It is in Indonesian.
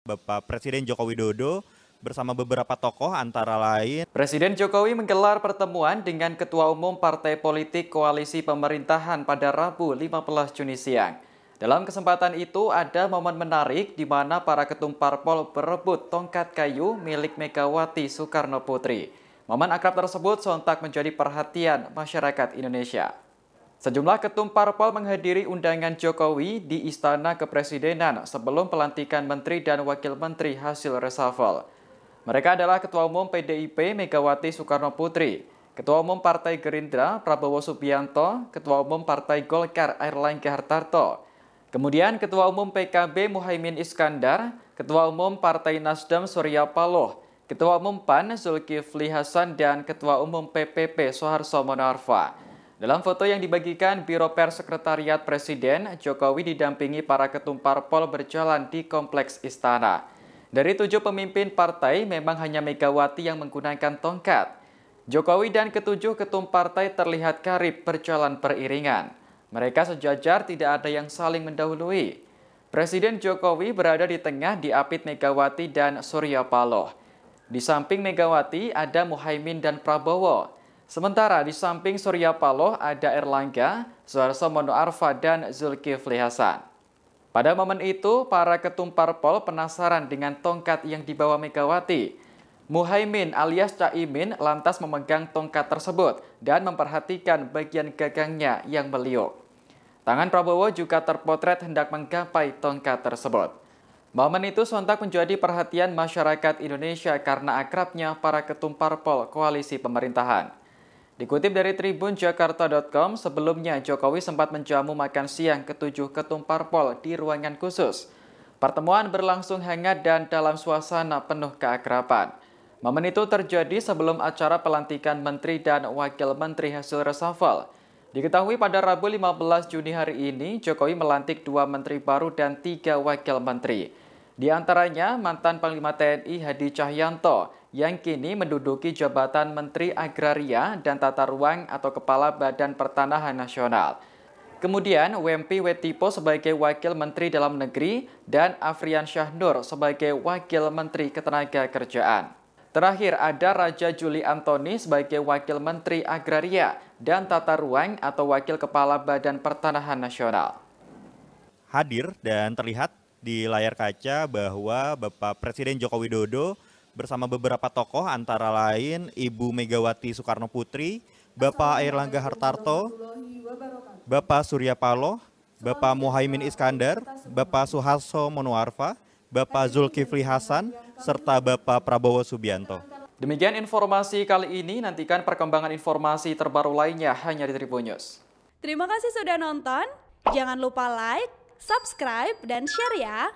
Bapak Presiden Joko Widodo bersama beberapa tokoh antara lain. Presiden Jokowi menggelar pertemuan dengan Ketua Umum Partai Politik Koalisi Pemerintahan pada Rabu 15 Juni siang. Dalam kesempatan itu ada momen menarik di mana para ketum parpol berebut tongkat kayu milik Megawati Soekarno Putri. Momen akrab tersebut sontak menjadi perhatian masyarakat Indonesia. Sejumlah ketum parpol menghadiri undangan Jokowi di Istana Kepresidenan sebelum pelantikan menteri dan wakil menteri hasil reshuffle. Mereka adalah Ketua Umum PDIP Megawati Soekarno Putri, Ketua Umum Partai Gerindra Prabowo Subianto, Ketua Umum Partai Golkar Airline Hartarto, kemudian Ketua Umum PKB Muhaimin Iskandar, Ketua Umum Partai Nasdem Surya Paloh, Ketua Umum PAN Zulkifli Hasan, dan Ketua Umum PPP Soeharto Monarfa. Dalam foto yang dibagikan Biro Pers Sekretariat Presiden, Jokowi didampingi para ketum parpol berjalan di Kompleks Istana. Dari tujuh pemimpin partai, memang hanya Megawati yang menggunakan tongkat. Jokowi dan ketujuh ketum partai terlihat karib berjalan beriringan. Mereka sejajar tidak ada yang saling mendahului. Presiden Jokowi berada di tengah diapit Megawati dan Surya Paloh. Di samping Megawati ada Muhaimin dan Prabowo. Sementara di samping Surya Paloh ada Erlangga, Suharto Mono Arfa, dan Zulkifli Hasan. Pada momen itu, para ketum parpol penasaran dengan tongkat yang dibawa Megawati. Muhaimin alias Caimin lantas memegang tongkat tersebut dan memperhatikan bagian gagangnya yang meliuk. Tangan Prabowo juga terpotret hendak menggapai tongkat tersebut. Momen itu sontak menjadi perhatian masyarakat Indonesia karena akrabnya para ketum parpol koalisi pemerintahan. Dikutip dari Tribun Jakarta.com, sebelumnya Jokowi sempat menjamu makan siang ketujuh ketum parpol di ruangan khusus. Pertemuan berlangsung hangat dan dalam suasana penuh keakraban. Momen itu terjadi sebelum acara pelantikan menteri dan wakil menteri hasil reshuffle. Diketahui pada Rabu 15 Juni hari ini, Jokowi melantik dua menteri baru dan tiga wakil menteri. Di antaranya mantan Panglima TNI Hadi Cahyanto, yang kini menduduki jabatan Menteri Agraria dan Tata Ruang atau Kepala Badan Pertanahan Nasional. Kemudian Wempi Wetipo sebagai Wakil Menteri Dalam Negeri dan Afrian Syahnur sebagai Wakil Menteri Ketenagakerjaan. Terakhir ada Raja Juli Antoni sebagai Wakil Menteri Agraria dan Tata Ruang atau Wakil Kepala Badan Pertanahan Nasional. Hadir dan terlihat di layar kaca bahwa Bapak Presiden Joko Widodo bersama beberapa tokoh antara lain Ibu Megawati Soekarno Putri, Bapak Erlangga Hartarto, Bapak Surya Paloh, Bapak Muhaimin Iskandar, Bapak Suharto Monoarfa, Bapak Zulkifli Hasan, serta Bapak Prabowo Subianto. Demikian informasi kali ini, nantikan perkembangan informasi terbaru lainnya hanya di Tribun News. Terima kasih sudah nonton, jangan lupa like, subscribe, dan share ya!